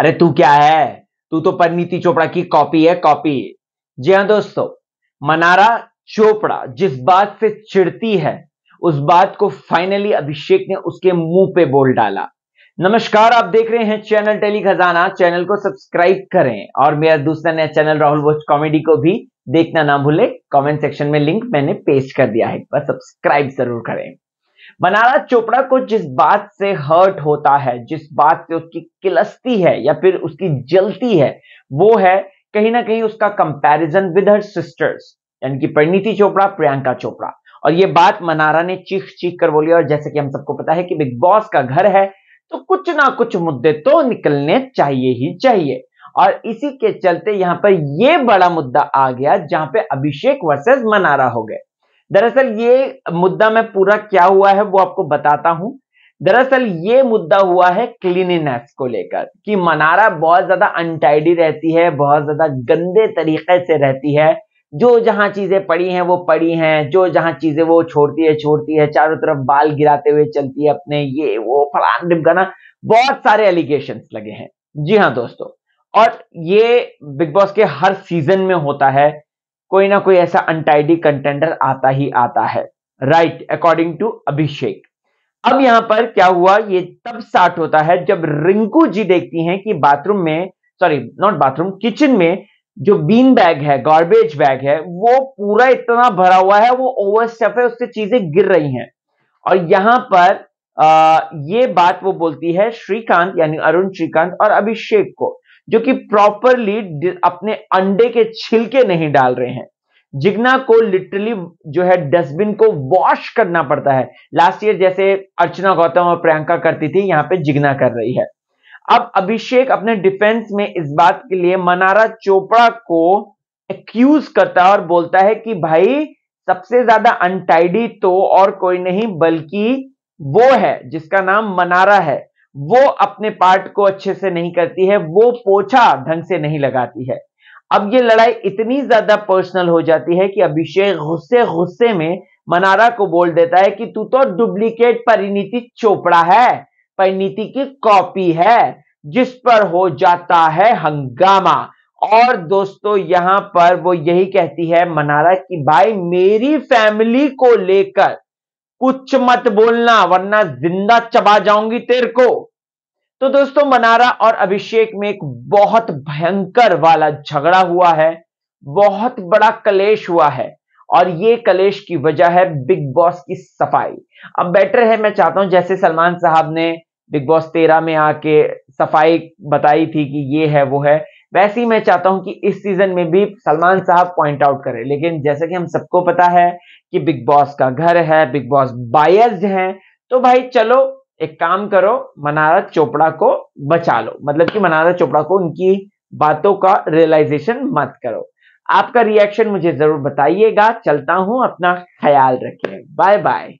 अरे तू क्या है तू तो परिणीति चोपड़ा की कॉपी है कॉपी जी हाँ दोस्तों मनारा चोपड़ा जिस बात से चिड़ती है उस बात को फाइनली अभिषेक ने उसके मुंह पे बोल डाला नमस्कार आप देख रहे हैं चैनल टेली खजाना चैनल को सब्सक्राइब करें और मेरा दूसरा नया चैनल राहुल वॉच कॉमेडी को भी देखना ना भूले कमेंट सेक्शन में लिंक मैंने पेस्ट कर दिया है एक बार सब्सक्राइब जरूर करें बनारस चोपड़ा को जिस बात से हर्ट होता है जिस बात से उसकी किलस्ती है या फिर उसकी जलती है वो है कहीं ना कहीं उसका कंपैरिजन विद हर सिस्टर्स यानी कि परिणीति चोपड़ा प्रियंका चोपड़ा और ये बात मनारा ने चीख चीख कर बोली और जैसे कि हम सबको पता है कि बिग बॉस का घर है तो कुछ ना कुछ मुद्दे तो निकलने चाहिए ही चाहिए और इसी के चलते यहां पर यह बड़ा मुद्दा आ गया जहां पे अभिषेक वर्सेस मनारा हो गए दरअसल ये मुद्दा में पूरा क्या हुआ है वो आपको बताता हूं दरअसल ये मुद्दा हुआ है क्लीनिनेस को लेकर कि मनारा बहुत ज्यादा अनटाइडी रहती है बहुत ज्यादा गंदे तरीके से रहती है जो जहां चीजें पड़ी हैं वो पड़ी हैं जो जहां चीजें वो छोड़ती है छोड़ती है चारों तरफ बाल गिराते हुए चलती है अपने ये वो फलान डिमकाना बहुत सारे एलिगेशन लगे हैं जी हाँ दोस्तों और ये बिग बॉस के हर सीजन में होता है कोई ना कोई ऐसा अनटाइडी कंटेंडर आता ही आता है राइट अकॉर्डिंग टू अभिषेक अब यहां पर क्या हुआ ये तब स्टार्ट होता है जब रिंकू जी देखती हैं कि बाथरूम में सॉरी नॉट बाथरूम किचन में जो बीन बैग है गार्बेज बैग है वो पूरा इतना भरा हुआ है वो ओवर स्टफ है उससे चीजें गिर रही हैं और यहां पर आ, ये बात वो बोलती है श्रीकांत यानी अरुण श्रीकांत और अभिषेक को जो कि प्रॉपरली अपने अंडे के छिलके नहीं डाल रहे हैं जिग्ना को लिटरली जो है डस्टबिन को वॉश करना पड़ता है लास्ट ईयर जैसे अर्चना गौतम और प्रियंका करती थी यहां पे जिग्ना कर रही है अब अभिषेक अपने डिफेंस में इस बात के लिए मनारा चोपड़ा को एक्यूज करता है और बोलता है कि भाई सबसे ज्यादा अनटाइडी तो और कोई नहीं बल्कि वो है जिसका नाम मनारा है वो अपने पार्ट को अच्छे से नहीं करती है वो पोछा ढंग से नहीं लगाती है अब ये लड़ाई इतनी ज्यादा पर्सनल हो जाती है कि अभिषेक गुस्से गुस्से में मनारा को बोल देता है कि तू तो डुप्लीकेट परिणीति चोपड़ा है परिणीति की कॉपी है जिस पर हो जाता है हंगामा और दोस्तों यहां पर वो यही कहती है मनारा कि भाई मेरी फैमिली को लेकर कुछ मत बोलना वरना जिंदा चबा जाऊंगी तेरे को तो दोस्तों मनारा और अभिषेक में एक बहुत भयंकर वाला झगड़ा हुआ है बहुत बड़ा कलेश हुआ है और ये कलेश की वजह है बिग बॉस की सफाई अब बेटर है मैं चाहता हूं जैसे सलमान साहब ने बिग बॉस तेरह में आके सफाई बताई थी कि ये है वो है वैसे ही मैं चाहता हूं कि इस सीजन में भी सलमान साहब पॉइंट आउट करें लेकिन जैसा कि हम सबको पता है कि बिग बॉस का घर है बिग बॉस बायर्स है तो भाई चलो एक काम करो मनारा चोपड़ा को बचा लो मतलब कि मनारा चोपड़ा को उनकी बातों का रियलाइजेशन मत करो आपका रिएक्शन मुझे जरूर बताइएगा चलता हूं अपना ख्याल रखिए बाय बाय